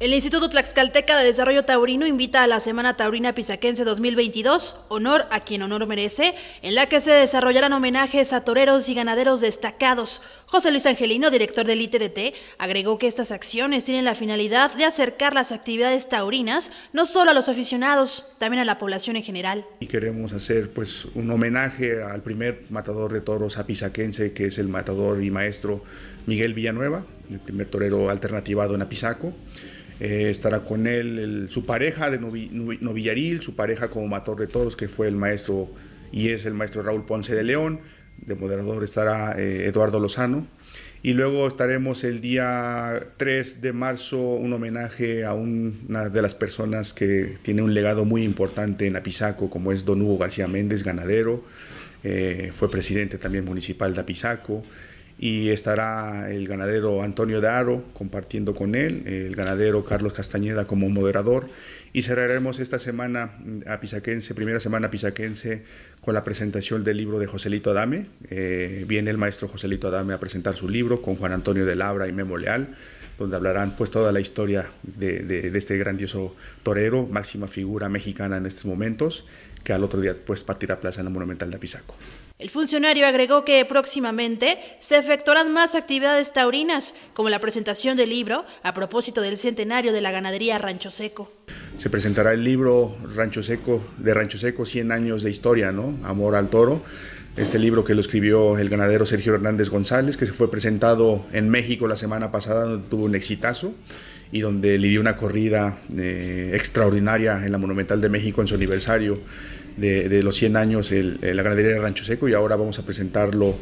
El Instituto Tlaxcalteca de Desarrollo Taurino invita a la Semana Taurina Pisaquense 2022, Honor a quien honor merece, en la que se desarrollarán homenajes a toreros y ganaderos destacados. José Luis Angelino, director del ITDT, agregó que estas acciones tienen la finalidad de acercar las actividades taurinas no solo a los aficionados, también a la población en general. Y queremos hacer pues un homenaje al primer matador de toros apisaquense, que es el matador y maestro Miguel Villanueva, el primer torero alternativado en Apizaco. Eh, estará con él su pareja de Novillaril, su pareja como mator de toros, que fue el maestro y es el maestro Raúl Ponce de León. De moderador estará eh, Eduardo Lozano. Y luego estaremos el día 3 de marzo, un homenaje a una de las personas que tiene un legado muy importante en Apizaco, como es don Hugo García Méndez, ganadero. Eh, fue presidente también municipal de Apizaco y estará el ganadero Antonio Daro compartiendo con él, el ganadero Carlos Castañeda como moderador y cerraremos esta semana mm, a Pisaquense, primera semana Pisaquense con la presentación del libro de Joselito Adame. Eh, viene el maestro Joselito Adame a presentar su libro con Juan Antonio de Labra y Memo Leal, donde hablarán pues toda la historia de, este grandioso torero, máxima figura mexicana en estos momentos, que al otro día pues partirá a plaza en la Monumental de Apizaco. El funcionario agregó que próximamente se efectuarán más actividades taurinas, como la presentación del libro a propósito del centenario de la ganadería Rancho Seco. Se presentará el libro Rancho Seco de Rancho Seco 100 años de historia, ¿no? Amor al toro este libro que lo escribió el ganadero Sergio Hernández González, que se fue presentado en México la semana pasada, donde tuvo un exitazo y donde le dio una corrida eh, extraordinaria en la Monumental de México en su aniversario de, los 100 años, eh, la ganadería de Rancho Seco, y ahora vamos a presentarlo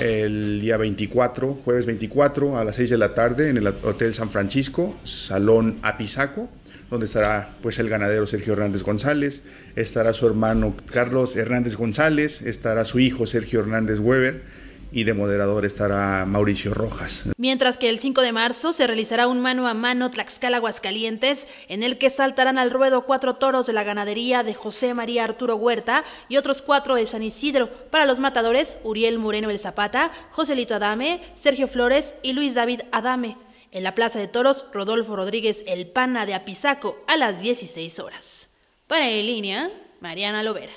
el día 24, jueves 24 a las 6 de la tarde en el Hotel San Francisco, Salón Apisaco donde estará pues el ganadero Sergio Hernández González, estará su hermano Carlos Hernández González, estará su hijo Sergio Hernández Weber y de moderador estará Mauricio Rojas. Mientras que el 5 de marzo se realizará un mano a mano Tlaxcala Aguascalientes, en el que saltarán al ruedo cuatro toros de la ganadería de José María Arturo Huerta y otros cuatro de San Isidro. Para los matadores, Uriel Moreno el Zapata, Joselito Adame, Sergio Flores y Luis David Adame en la Plaza de Toros Rodolfo Rodríguez El Pana de Apizaco a las 16 horas. Para en línea, Mariana Lovera.